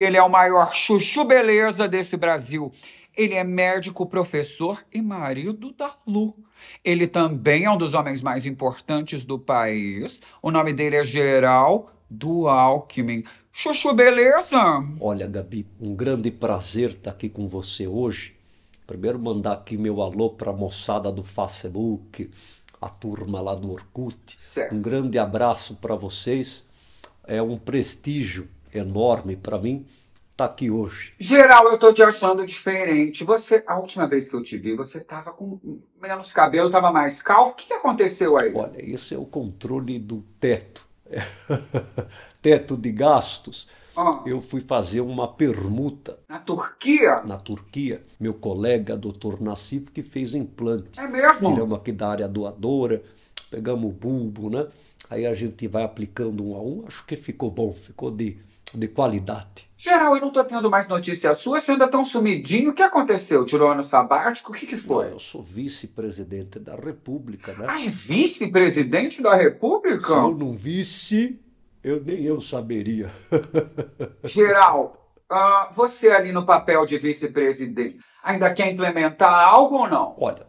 Ele é o maior chuchu beleza desse Brasil. Ele é médico, professor e marido da Lu. Ele também é um dos homens mais importantes do país. O nome dele é Geral do Alckmin. Chuchu, beleza? Olha, Gabi, um grande prazer estar aqui com você hoje. Primeiro, mandar aqui meu alô para a moçada do Facebook, a turma lá do Orkut. Certo. Um grande abraço para vocês. É um prestígio enorme para mim está aqui hoje. Geral, eu tô te achando diferente. Você, a última vez que eu te vi, você tava com menos cabelo, tava mais calvo. O que, que aconteceu aí? Olha, isso é o controle do teto. teto de gastos. Ah. Eu fui fazer uma permuta. Na Turquia? Na Turquia. Meu colega, doutor Nassif, que fez o implante. É mesmo? Tiramos aqui da área doadora, pegamos o bulbo, né? Aí a gente vai aplicando um a um. Acho que ficou bom. Ficou de de qualidade. Geral, eu não estou tendo mais notícias suas, você ainda tão sumidinho. O que aconteceu? Tirou ano sabático? O que, que foi? Não, eu sou vice-presidente da República, né? Ah, é vice-presidente da República? Se eu não vice, eu nem eu saberia. Geral, uh, você ali no papel de vice-presidente, ainda quer implementar algo ou não? Olha,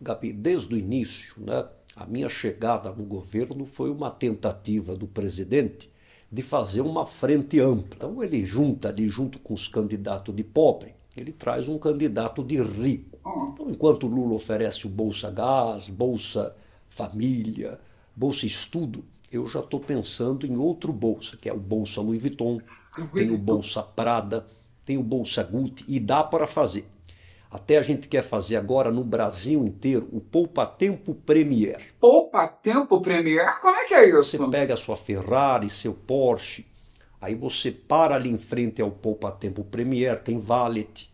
Gabi, desde o início, né, a minha chegada no governo foi uma tentativa do presidente de fazer uma frente ampla. Então ele junta ali junto com os candidatos de pobre, ele traz um candidato de rico. Hum. Então enquanto Lula oferece o Bolsa Gás, Bolsa Família, Bolsa Estudo, eu já estou pensando em outro Bolsa, que é o Bolsa Louis Vuitton, tem o Bolsa Prada, tem o Bolsa Gucci e dá para fazer. Até a gente quer fazer agora no Brasil inteiro o Poupa Tempo Premier. Poupa Tempo Premier? Como é que é isso? Você pega a sua Ferrari, seu Porsche, aí você para ali em frente ao Poupa Tempo Premier, tem valet,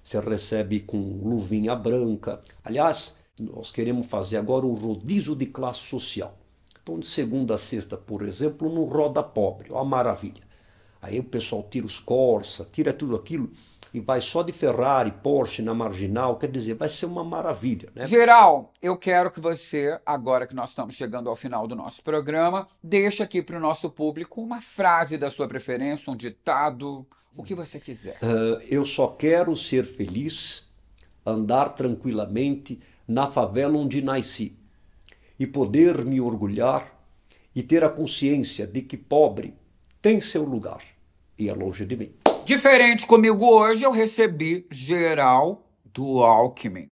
você recebe com luvinha branca. Aliás, nós queremos fazer agora o rodízio de classe social. Então, de segunda a sexta, por exemplo, no roda pobre, ó, maravilha. Aí o pessoal tira os Corsa, tira tudo aquilo e vai só de Ferrari, Porsche na marginal, quer dizer, vai ser uma maravilha, né? Geral, eu quero que você, agora que nós estamos chegando ao final do nosso programa, deixe aqui para o nosso público uma frase da sua preferência, um ditado, o que você quiser. Uh, eu só quero ser feliz, andar tranquilamente na favela onde nasci e poder me orgulhar e ter a consciência de que pobre tem seu lugar e é longe de mim. Diferente comigo hoje, eu recebi geral do Alckmin.